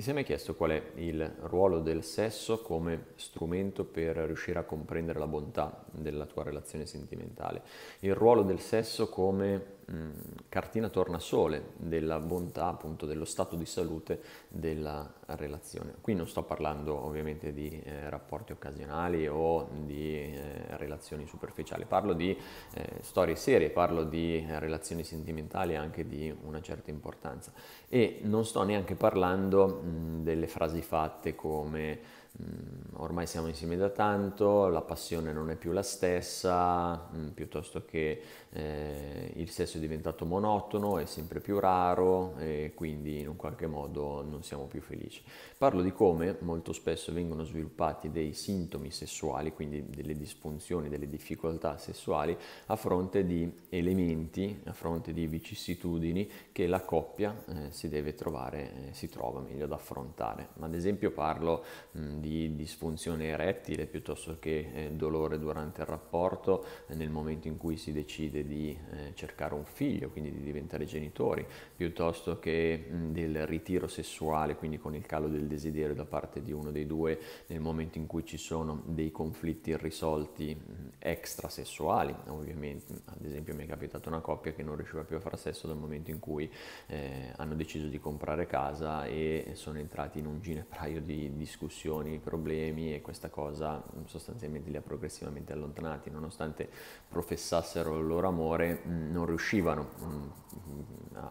Ti sei mai chiesto qual è il ruolo del sesso come strumento per riuscire a comprendere la bontà della tua relazione sentimentale? Il ruolo del sesso come Mm, cartina tornasole della bontà appunto dello stato di salute della relazione. Qui non sto parlando ovviamente di eh, rapporti occasionali o di eh, relazioni superficiali, parlo di eh, storie serie, parlo di eh, relazioni sentimentali anche di una certa importanza e non sto neanche parlando mh, mm, delle frasi fatte come Mm, ormai siamo insieme da tanto, la passione non è più la stessa, mm, piuttosto che eh, il sesso è diventato monotono, è sempre più raro e quindi in un qualche modo non siamo più felici. Parlo di come molto spesso vengono sviluppati dei sintomi sessuali, quindi delle disfunzioni, delle difficoltà sessuali a fronte di elementi, a fronte di vicissitudini che la coppia eh, si deve trovare, eh, si trova meglio ad affrontare. Ad esempio parlo mh, mm, di disfunzione erettile piuttosto che eh, dolore durante il rapporto eh, nel momento in cui si decide di eh, cercare un figlio, quindi di diventare genitori, piuttosto che mm, del ritiro sessuale, quindi con il calo del desiderio da parte di uno dei due nel momento in cui ci sono dei conflitti irrisolti mm, extrasessuali, ovviamente, ad esempio mi è capitata una coppia che non riusciva più a far sesso dal momento in cui eh, hanno deciso di comprare casa e sono entrati in un ginepraio di discussioni i problemi e questa cosa sostanzialmente li ha progressivamente allontanati, nonostante professassero il loro amore mm, non riuscivano mm,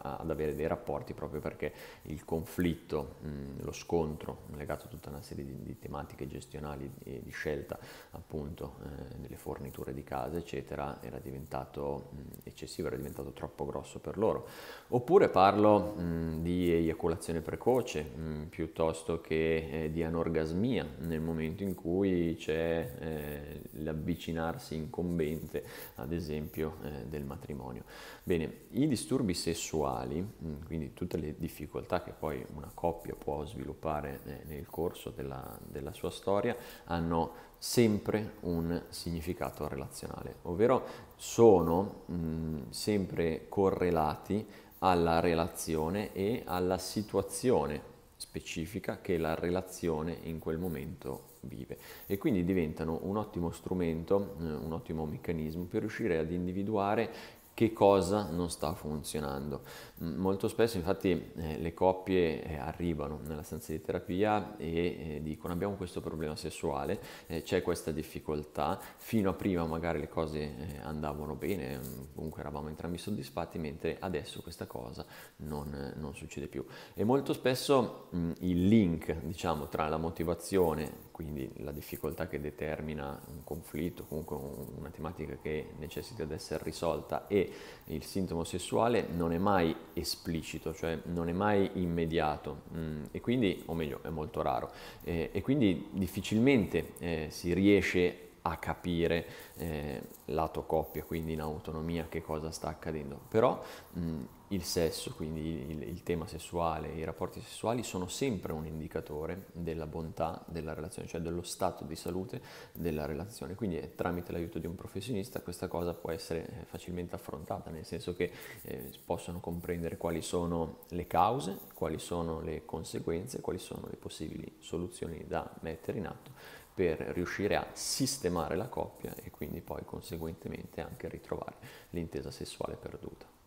ad avere dei rapporti proprio perché il conflitto, mm, lo scontro legato a tutta una serie di, di tematiche gestionali e di scelta appunto eh, delle forniture di casa eccetera era diventato eccessivo, era diventato troppo grosso per loro. Oppure parlo di eiaculazione precoce mh, mm, piuttosto che eh, di anorgasmia nel momento in cui c'è eh, l'avvicinarsi incombente ad esempio eh, del matrimonio. Bene, i disturbi sessuali, mh, mm, quindi tutte le difficoltà che poi una coppia può sviluppare eh, nel corso della, della sua storia, hanno sempre un significato relazionale, ovvero sono mh, mm, sempre correlati alla relazione e alla situazione specifica che la relazione in quel momento vive e quindi diventano un ottimo strumento, eh, un ottimo meccanismo per riuscire ad individuare che cosa non sta funzionando. Molto spesso infatti eh, le coppie eh, arrivano nella stanza di terapia e eh, dicono abbiamo questo problema sessuale, eh, c'è questa difficoltà, fino a prima magari le cose eh, andavano bene, mm, comunque eravamo entrambi soddisfatti, mentre adesso questa cosa non, eh, non succede più. E molto spesso mh, mm, il link diciamo, tra la motivazione, quindi la difficoltà che determina un conflitto, comunque una tematica che necessita di essere risolta e il sintomo sessuale non è mai esplicito, cioè non è mai immediato mm, e quindi, o meglio, è molto raro eh, e quindi difficilmente eh, si riesce a capire eh, lato coppia, quindi in autonomia che cosa sta accadendo. Però mh, il sesso, quindi il, il, tema sessuale, i rapporti sessuali sono sempre un indicatore della bontà della relazione, cioè dello stato di salute della relazione. Quindi eh, tramite l'aiuto di un professionista questa cosa può essere eh, facilmente affrontata, nel senso che eh, possono comprendere quali sono le cause, quali sono le conseguenze, quali sono le possibili soluzioni da mettere in atto per riuscire a sistemare la coppia e quindi poi conseguentemente anche ritrovare l'intesa sessuale perduta.